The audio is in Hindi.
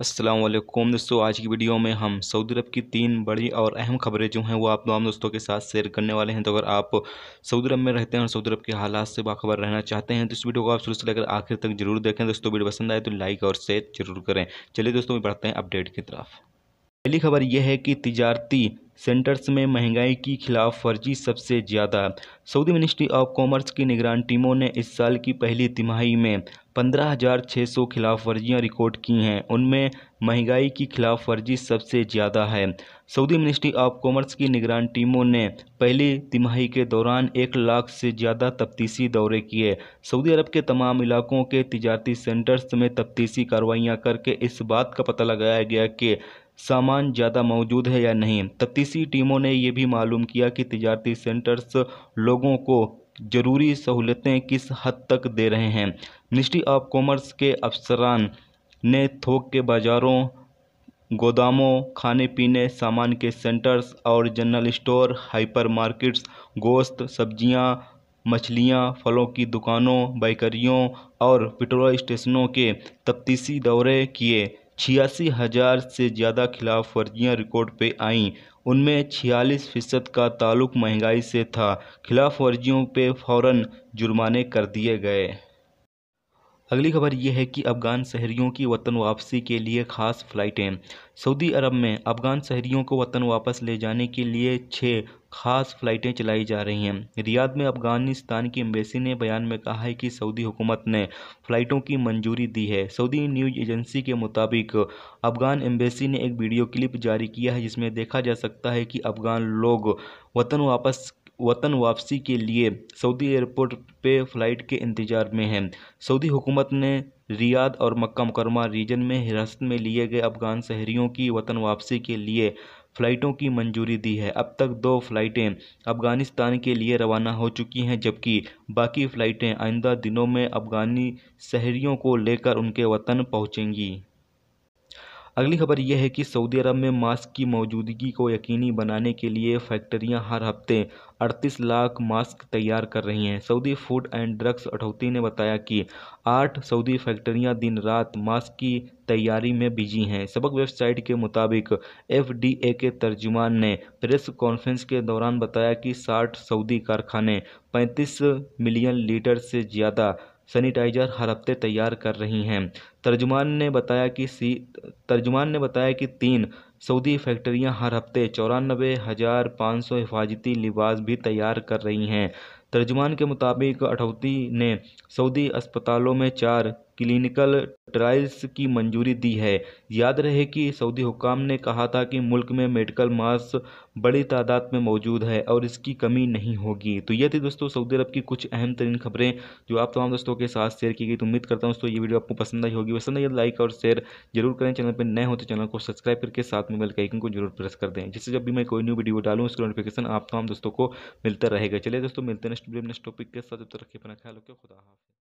अस्सलाम वालेकुम दोस्तों आज की वीडियो में हम सऊदी अरब की तीन बड़ी और अहम खबरें जो हैं वो आप तमाम दोस्तों के साथ शेयर करने वाले हैं तो अगर आप सऊदी अरब में रहते हैं और सऊदी अरब के हालात से बाखबर रहना चाहते हैं तो इस वीडियो को आप शुरू से लेकर आखिर तक जरूर देखें दोस्तों वीडियो पसंद आए तो लाइक और शेयर जरूर करें चलिए दोस्तों बढ़ते हैं अपडेट की तरफ पहली खबर यह है कि तजारती सेंटर्स में महंगाई की खिलाफ वर्जी सबसे ज़्यादा सऊदी मिनिस्ट्री ऑफ कॉमर्स की निगरान टीमों ने इस साल की पहली तिमाही में पंद्रह हज़ार छः सौ खिलाफ वर्जियाँ रिकॉर्ड की हैं उनमें महंगाई की खिलाफ वर्जी सबसे ज़्यादा है सऊदी मिनिस्ट्री ऑफ कॉमर्स की निगरान टीमों ने पहली तिमाही के दौरान एक लाख से ज़्यादा तफ्तीशी दौरे किए सऊदी अरब के तमाम इलाकों के तजारती सेंटर्स में तफ्तीशी कार्रवाइयाँ करके इस बात का पता लगाया गया कि सामान ज़्यादा मौजूद है या नहीं तफ्तीशी टीमों ने यह भी मालूम किया कि तजारती सेंटर्स लोग लोगों को ज़रूरी सहूलतें किस हद तक दे रहे हैं मिनिस्ट्री ऑफ कॉमर्स के अफसरान ने थोक के बाज़ारों गोदामों खाने पीने सामान के सेंटर्स और जनरल स्टोर हाइपर मार्केट्स गोश्त सब्जियां मछलियां फलों की दुकानों बेकरियों और पेट्रोल स्टेशनों के तफ्तीशी दौरे किए छियासी हज़ार से ज़्यादा खिलाफ वर्जियाँ रिकॉर्ड पे आईं उनमें छियालीस फीसद का ताल्लुक महंगाई से था खिलाफ वर्जियों पे फौरन जुर्माने कर दिए गए अगली खबर यह है कि अफ़गान शहरियों की वतन वापसी के लिए खास फ़्लाइटें सऊदी अरब में अफ़गान शहरियों को वतन वापस ले जाने के लिए छः खास फ़्लाइटें चलाई जा रही हैं रियाद में अफ़गानिस्तान की एम्बेसी ने बयान में कहा है कि सऊदी हुकूमत ने फ़्लाइटों की मंजूरी दी है सऊदी न्यूज़ एजेंसी के मुताबिक अफ़गान एम्बेसी ने एक वीडियो क्लिप जारी किया है जिसमें देखा जा सकता है कि अफ़गान लोग वतन वापस वतन वापसी के लिए सऊदी एयरपोर्ट पे फ़्लाइट के इंतज़ार में हैं सऊदी हुकूमत ने रियाद और मक्का मुकरमा रीजन में हिरासत में लिए गए अफ़गान शहरियों की वतन वापसी के लिए फ्लाइटों की मंजूरी दी है अब तक दो फ्लाइटें अफगानिस्तान के लिए रवाना हो चुकी हैं जबकि बाकी फ्लाइटें आइंदा दिनों में अफगानी शहरियों को लेकर उनके वतन पहुंचेंगी अगली खबर यह है कि सऊदी अरब में मास्क की मौजूदगी को यकीनी बनाने के लिए फैक्ट्रियां हर हफ्ते 38 लाख मास्क तैयार कर रही हैं सऊदी फूड एंड ड्रग्स अठौती ने बताया कि आठ सऊदी फैक्ट्रियां दिन रात मास्क की तैयारी में बिजी हैं सबक वेबसाइट के मुताबिक एफ के तर्जुमान ने प्रेस कॉन्फ्रेंस के दौरान बताया कि साठ सऊदी कारखाने पैंतीस मिलियन लीटर से ज़्यादा सैनिटाइज़र हर हफ्ते तैयार कर रही हैं तर्जुमान ने बताया कि सी तर्जुमान ने बताया कि तीन सऊदी फैक्ट्रियां हर हफ्ते चौरानबे हज़ार पाँच सौ हिफाजती लिबास भी तैयार कर रही हैं तर्जुमान के मुताबिक अठौती ने सऊदी अस्पतालों में चार क्लिनिकल ट्रायल्स की मंजूरी दी है याद रहे कि सऊदी हुकाम ने कहा था कि मुल्क में मेडिकल मास बड़ी तादाद में मौजूद है और इसकी कमी नहीं होगी तो ये थी दोस्तों सऊदी अरब की कुछ अहम तरीन खबरें जो आप तमाम दोस्तों के साथ शेयर की गई तो उम्मीद करता हूँ दोस्तों ये वीडियो आपको पसंद आई होगी पसंद आई तो लाइक और शेयर जरूर करें चैनल पर नए हो तो चैनल को सब्सक्राइब करके साथ में बेलकाइकन को जरूर प्रेस कर दें जिससे जब भी मैं कोई न्यू वीडियो डालूँ उसका नोटिफिकेशन आप तमाम दोस्तों को मिलता रहेगा चलिए दोस्तों मिलते हैं नेक्स्ट वीडियो नेक्स्ट टॉपिक के साथ जब तक रखिए अपना ख्याल रखिए खुदा हाफ़